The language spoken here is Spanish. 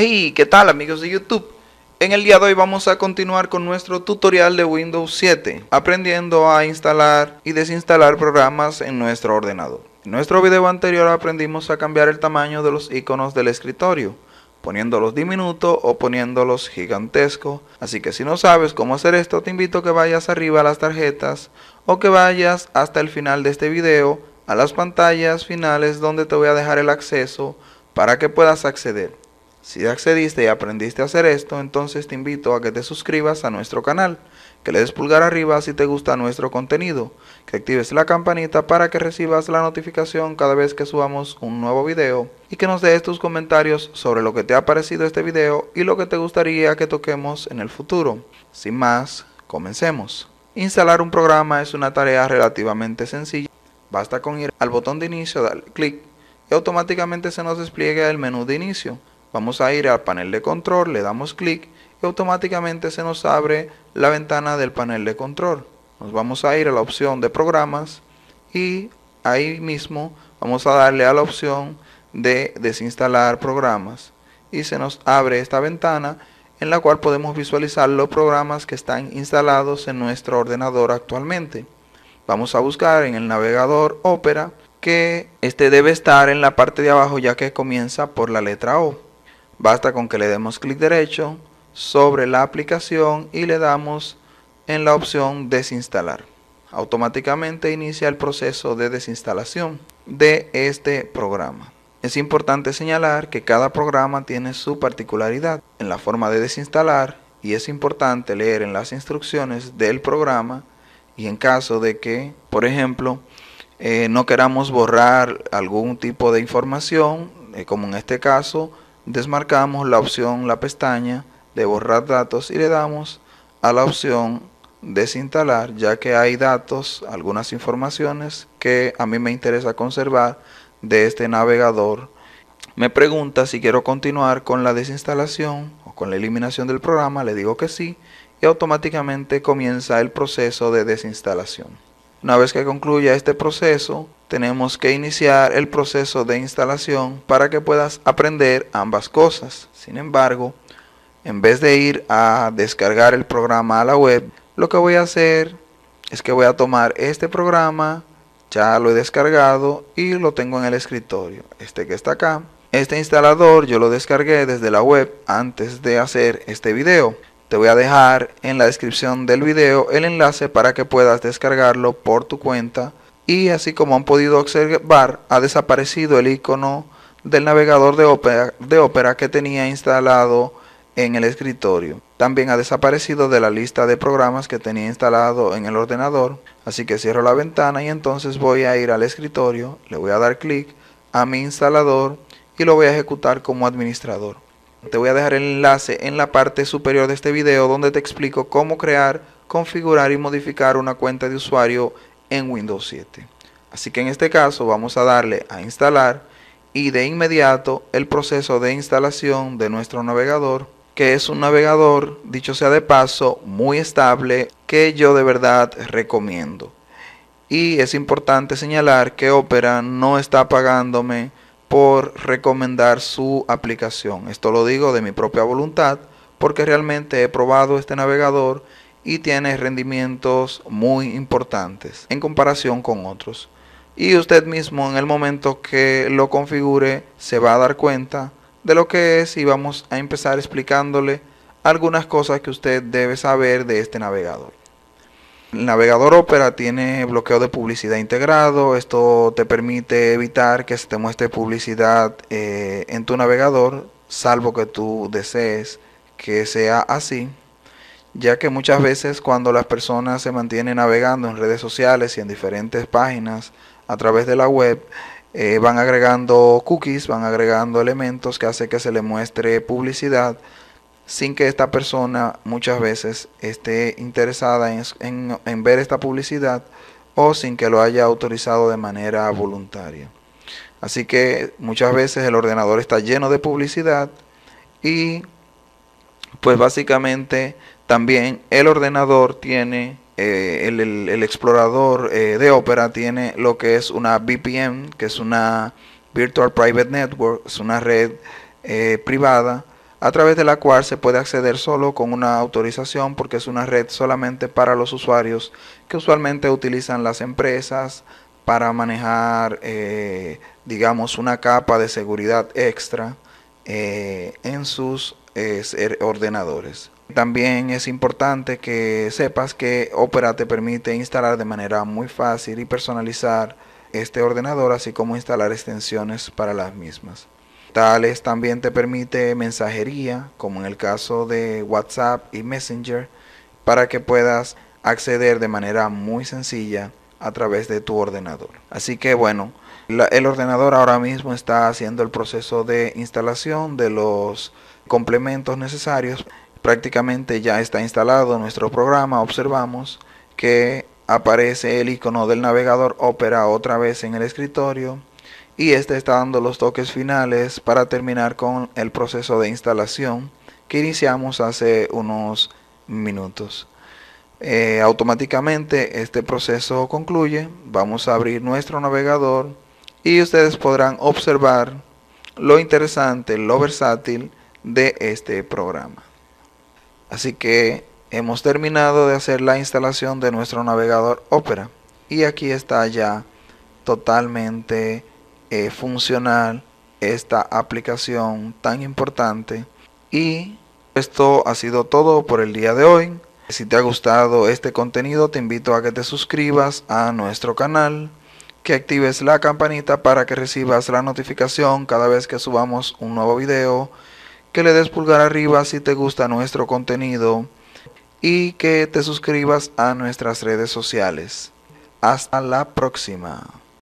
Hey, ¿qué tal amigos de YouTube? En el día de hoy vamos a continuar con nuestro tutorial de Windows 7, aprendiendo a instalar y desinstalar programas en nuestro ordenador. En nuestro video anterior aprendimos a cambiar el tamaño de los iconos del escritorio, poniéndolos diminuto o poniéndolos gigantesco. Así que si no sabes cómo hacer esto, te invito a que vayas arriba a las tarjetas o que vayas hasta el final de este video a las pantallas finales donde te voy a dejar el acceso para que puedas acceder. Si accediste y aprendiste a hacer esto, entonces te invito a que te suscribas a nuestro canal, que le des pulgar arriba si te gusta nuestro contenido, que actives la campanita para que recibas la notificación cada vez que subamos un nuevo video y que nos des tus comentarios sobre lo que te ha parecido este video y lo que te gustaría que toquemos en el futuro. Sin más, comencemos. Instalar un programa es una tarea relativamente sencilla. Basta con ir al botón de inicio, darle clic y automáticamente se nos despliega el menú de inicio. Vamos a ir al panel de control, le damos clic y automáticamente se nos abre la ventana del panel de control. Nos vamos a ir a la opción de programas y ahí mismo vamos a darle a la opción de desinstalar programas y se nos abre esta ventana en la cual podemos visualizar los programas que están instalados en nuestro ordenador actualmente. Vamos a buscar en el navegador Opera que este debe estar en la parte de abajo ya que comienza por la letra O. Basta con que le demos clic derecho sobre la aplicación y le damos en la opción desinstalar. Automáticamente inicia el proceso de desinstalación de este programa. Es importante señalar que cada programa tiene su particularidad en la forma de desinstalar y es importante leer en las instrucciones del programa y en caso de que, por ejemplo, eh, no queramos borrar algún tipo de información, eh, como en este caso, desmarcamos la opción, la pestaña de borrar datos y le damos a la opción desinstalar ya que hay datos, algunas informaciones que a mí me interesa conservar de este navegador. Me pregunta si quiero continuar con la desinstalación o con la eliminación del programa, le digo que sí y automáticamente comienza el proceso de desinstalación. Una vez que concluya este proceso, tenemos que iniciar el proceso de instalación para que puedas aprender ambas cosas. Sin embargo, en vez de ir a descargar el programa a la web, lo que voy a hacer es que voy a tomar este programa, ya lo he descargado y lo tengo en el escritorio, este que está acá. Este instalador yo lo descargué desde la web antes de hacer este video. Te voy a dejar en la descripción del video el enlace para que puedas descargarlo por tu cuenta y así como han podido observar, ha desaparecido el icono del navegador de Opera de que tenía instalado en el escritorio. También ha desaparecido de la lista de programas que tenía instalado en el ordenador. Así que cierro la ventana y entonces voy a ir al escritorio, le voy a dar clic a mi instalador y lo voy a ejecutar como administrador. Te voy a dejar el enlace en la parte superior de este video donde te explico cómo crear, configurar y modificar una cuenta de usuario en Windows 7. Así que en este caso vamos a darle a instalar y de inmediato el proceso de instalación de nuestro navegador que es un navegador, dicho sea de paso, muy estable que yo de verdad recomiendo. Y es importante señalar que Opera no está pagándome por recomendar su aplicación. Esto lo digo de mi propia voluntad porque realmente he probado este navegador y tiene rendimientos muy importantes en comparación con otros. Y usted mismo en el momento que lo configure se va a dar cuenta de lo que es y vamos a empezar explicándole algunas cosas que usted debe saber de este navegador. El navegador Opera tiene bloqueo de publicidad integrado. Esto te permite evitar que se te muestre publicidad eh, en tu navegador, salvo que tú desees que sea así ya que muchas mm. veces cuando las personas se mantienen navegando en redes sociales y en diferentes páginas a través de la web, eh, van agregando cookies, van agregando elementos que hace que se le muestre publicidad sin que esta persona muchas veces esté interesada en, en ver esta publicidad o sin que lo haya autorizado de manera voluntaria. Así que muchas veces el ordenador está lleno de publicidad y pues básicamente también el ordenador tiene, eh, el, explorador eh, de Opera tiene lo que es una VPN, que es una Virtual Private Network, es una red eh, privada a través de la cual se puede acceder solo con una autorización porque es una red solamente para los usuarios que usualmente utilizan las empresas para manejar, digamos, una capa de seguridad extra en sus ordenadores. También es importante que sepas que Opera te permite instalar de manera muy fácil y personalizar este ordenador, así como instalar extensiones para las mismas. Tales también te permite mensajería, como en el caso de WhatsApp y Messenger, para que puedas acceder de manera muy sencilla a través de tu ordenador. Así que bueno, el ordenador ahora mismo está haciendo el proceso de instalación de los complementos necesarios prácticamente ya está instalado nuestro programa, observamos que aparece el icono del navegador Opera otra vez en el escritorio y este está dando los toques finales para terminar con el proceso de instalación que iniciamos hace unos minutos. Eh, automáticamente este proceso concluye, vamos a abrir nuestro navegador y ustedes podrán observar lo interesante, lo versátil de este programa. Así que hemos terminado de hacer la instalación de nuestro navegador Opera y aquí está ya totalmente eh, funcional esta aplicación tan importante y esto ha sido todo por el día de hoy. Si te ha gustado este contenido te invito a que te suscribas a nuestro canal, que actives la campanita para que recibas la notificación cada vez que subamos un nuevo video que le des pulgar arriba si te gusta nuestro contenido y que te suscribas a nuestras redes sociales. Hasta la próxima.